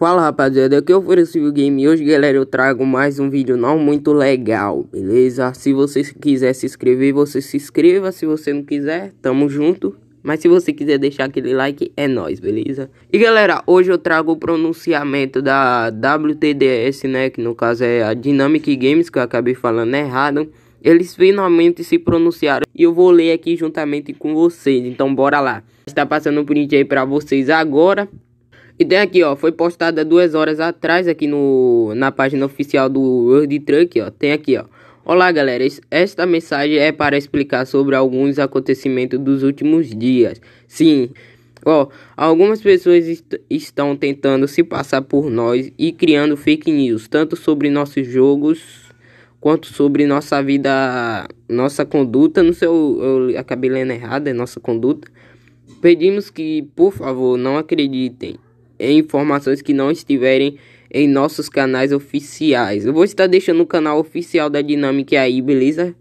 Fala rapaziada, aqui é o Furecível Game e hoje galera eu trago mais um vídeo não muito legal, beleza? Se você quiser se inscrever, você se inscreva, se você não quiser, tamo junto. Mas se você quiser deixar aquele like, é nóis, beleza? E galera, hoje eu trago o pronunciamento da WTDS, né? Que no caso é a Dynamic Games, que eu acabei falando errado. Eles finalmente se pronunciaram e eu vou ler aqui juntamente com vocês, então bora lá. Está passando o um print aí pra vocês agora tem aqui, ó, foi postada duas horas atrás aqui no, na página oficial do World Truck, ó. Tem aqui, ó. Olá, galera. Esta mensagem é para explicar sobre alguns acontecimentos dos últimos dias. Sim, ó, algumas pessoas est estão tentando se passar por nós e criando fake news, tanto sobre nossos jogos quanto sobre nossa vida, nossa conduta. Não sei, eu, eu acabei lendo errado, é nossa conduta. Pedimos que, por favor, não acreditem informações que não estiverem em nossos canais oficiais. Eu vou estar deixando o canal oficial da Dinâmica aí, beleza?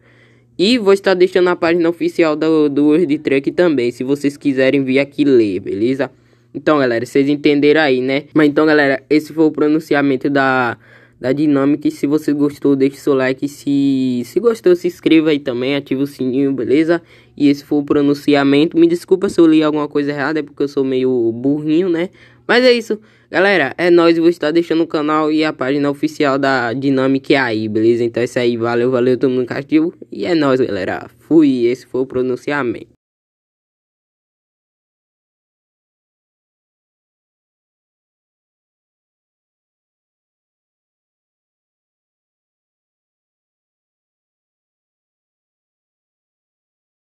E vou estar deixando a página oficial do, do Word Truck também, se vocês quiserem vir aqui ler, beleza? Então, galera, vocês entenderam aí, né? Mas então, galera, esse foi o pronunciamento da da dinâmica. E se você gostou, deixe seu like. Se, se gostou, se inscreva aí também, ative o sininho, beleza? E esse foi o pronunciamento. Me desculpa se eu li alguma coisa errada, é porque eu sou meio burrinho, né? Mas é isso, galera. É nóis. Vou estar deixando o canal e a página oficial da Dinâmica aí, beleza? Então é isso aí. Valeu, valeu todo mundo castigo. E é nóis, galera. Fui. Esse foi o pronunciamento.